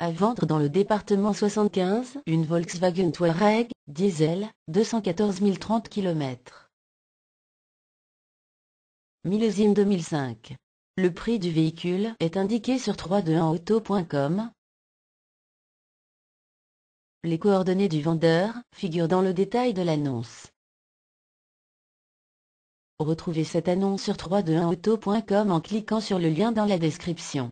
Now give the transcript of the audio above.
À vendre dans le département 75, une Volkswagen Touareg, diesel, 214 030 km. Millésime 2005. Le prix du véhicule est indiqué sur 321auto.com. Les coordonnées du vendeur figurent dans le détail de l'annonce. Retrouvez cette annonce sur 321auto.com en cliquant sur le lien dans la description.